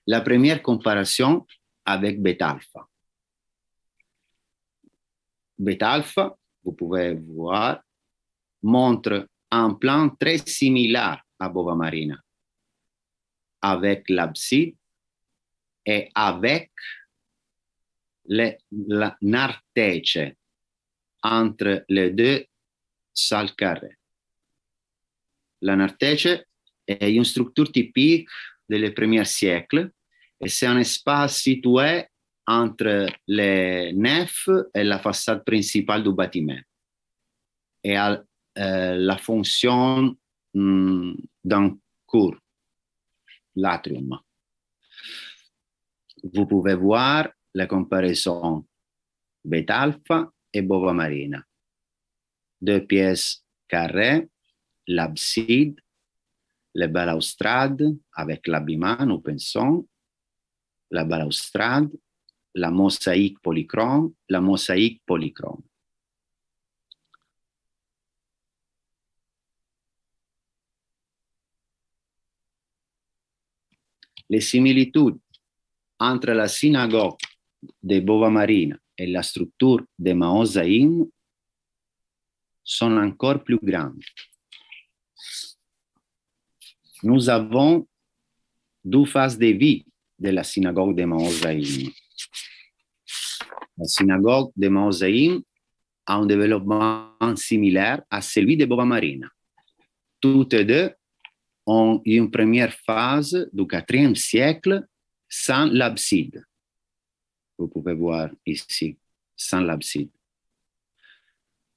Speaker 2: La première comparaison avec Betalfa. Betalfa, vous pouvez voir, montre un plan très similaire à Bova Marina, avec l'abside et avec le, la nartece entre le due salles carrées. La nartece è una struttura typique du premier siècle e c'est un espace situé entre le nef e la façade principale du bâtiment. E ha euh, la funzione hmm, d'un cours, l'atrium. Vous pouvez voir la comparaison beta-alpha et bova marina. Deux pièces carrées, l'abside, la balaustrade avec l'habillement, nous pensons, la balaustrade, la mosaïque polychrome, la mosaïque polychrome. Les similitudes entre la synagogue de Bova Marina e la struttura de Maosa In sono ancora più grandi. Nous avons deux phases de vie de la synagogue de Maosaïm. La synagogue de Maosaïm a un développement similaire à celui de Bova Marina. Toutes deux ont une première phase du IVe siècle sans l'abside. vous pouvez voir ici, sans l'abside.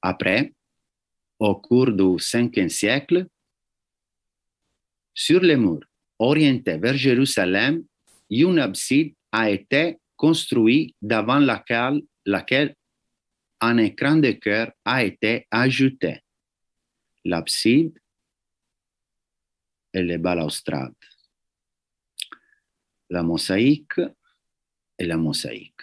Speaker 2: Après, au cours du 5e siècle, sur les murs orientés vers Jérusalem, une abside a été construite devant laquelle, laquelle un écran de cœur a été ajouté. L'abside et les balaustrades. La mosaïque et la mosaïque.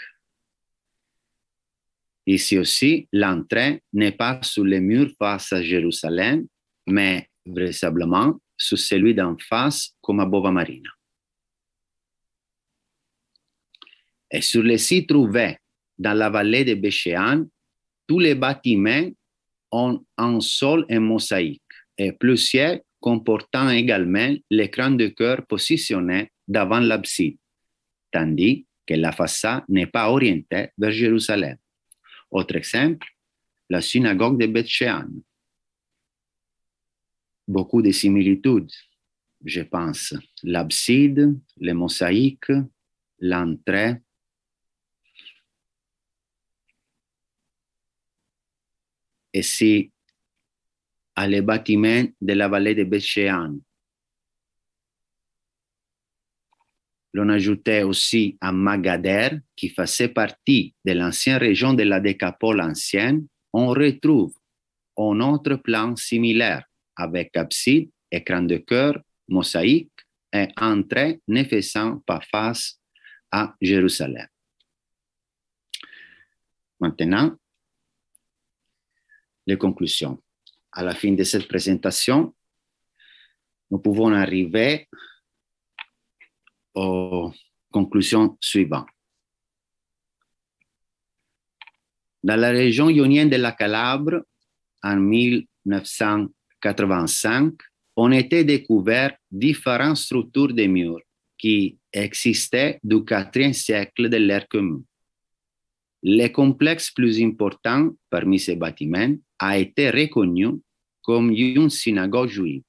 Speaker 2: Ici aussi, l'entrée n'est pas sur les murs face à Jérusalem, mais vraisemblablement sur celui d'en face comme à Bova Marina. Et sur les sites trouvés dans la vallée de Béchéan, tous les bâtiments ont un sol en mosaïque et plusieurs comportant également l'écran de cœur positionné devant l'abside, tandis que la façade n'est pas orientée vers Jérusalem. Autre exemple, la synagogue de Beth-She'an. Beaucoup de similitudes, je pense. L'abside, les mosaïques, l'entrée. Et si à les bâtiments de la vallée de Beth-She'an. L'on ajoutait aussi à Magadère, qui faisait partie de l'ancienne région de la Décapole ancienne, on retrouve un autre plan similaire avec abside, écran de cœur, mosaïque et entrée ne faisant pas face à Jérusalem. Maintenant, les conclusions. À la fin de cette présentation, nous pouvons arriver aux euh, conclusions suivantes. Dans la région ionienne de la Calabre, en 1985, on été découvert différentes structures de murs qui existaient du quatrième siècle de l'ère commune. Le complexe plus important parmi ces bâtiments a été reconnu comme une synagogue juive.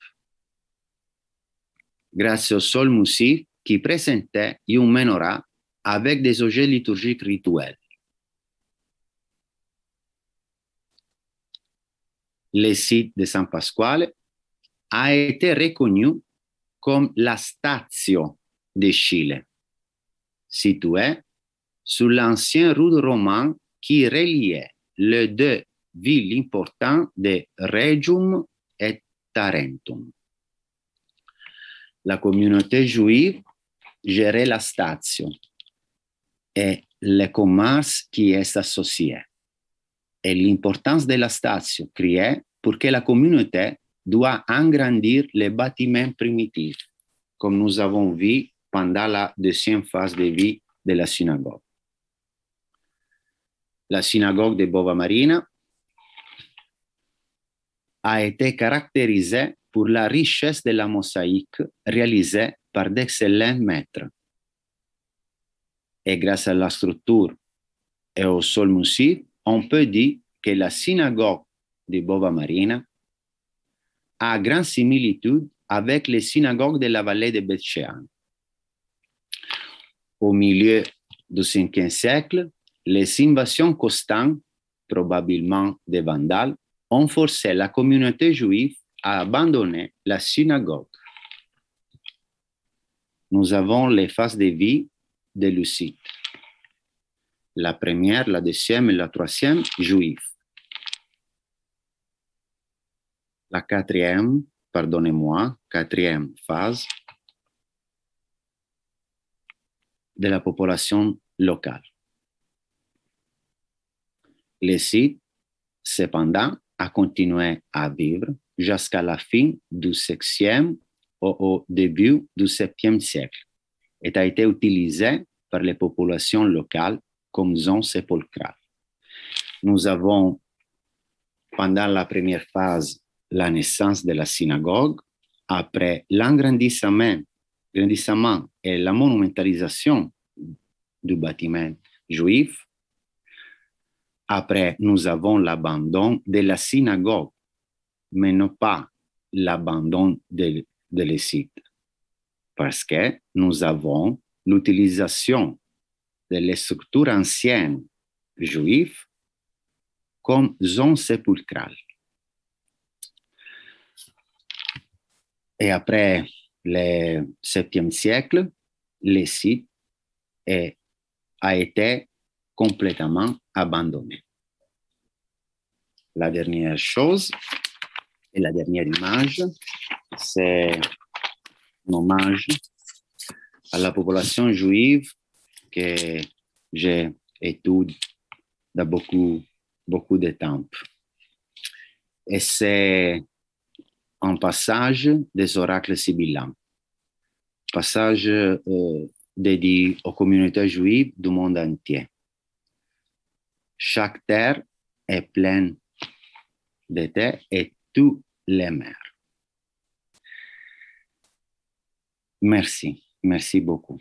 Speaker 2: Grâce au sol massif qui présentait une menorah avec des objets liturgiques rituels. Le site de San Pasquale a été reconnu comme la station de Chile, située sur l'ancien route roman qui reliait les deux villes importantes de Regium et Tarentum. La communauté juive gérer la station et le commerce qui est associé. Et l'importance de la station créée pour que la communauté doit engrandir les bâtiments primitifs, comme nous avons vu pendant la deuxième phase de vie de la synagogue. La synagogue de Bova Marina a été caractérisée pour la richesse de la mosaïque réalisée par d'excellents maîtres. Et grâce à la structure et au sol on peut dire que la synagogue de Bova Marina a grande similitude avec les synagogues de la vallée de She'an. Au milieu du 5e siècle, les invasions constantes, probablement des Vandales, ont forcé la communauté juive à abandonner la synagogue nous avons les phases de vie de Lucide. La première, la deuxième et la troisième, juive. La quatrième, pardonnez-moi, quatrième phase de la population locale. Les cependant, a continué à vivre jusqu'à la fin du 6 au, début du 7 siècle et a été utilisé par les populations locales comme zone sépulcrale. Nous avons, pendant la première phase, la naissance de la synagogue, après l'engrandissement et la monumentalisation du bâtiment juif. Après, nous avons l'abandon de la synagogue, mais non pas l'abandon de de sites parce que nous avons l'utilisation de les structures anciennes juives comme zone sépulcrale. Et après le 7e siècle, les sites a été complètement abandonné. La dernière chose, et la dernière image, c'est un hommage à la population juive que j'ai étudiée dans beaucoup, beaucoup de temps. Et c'est un passage des oracles sibyllins, passage euh, dédié aux communautés juives du monde entier. Chaque terre est pleine d'été et tous les maires. Merci, merci beaucoup.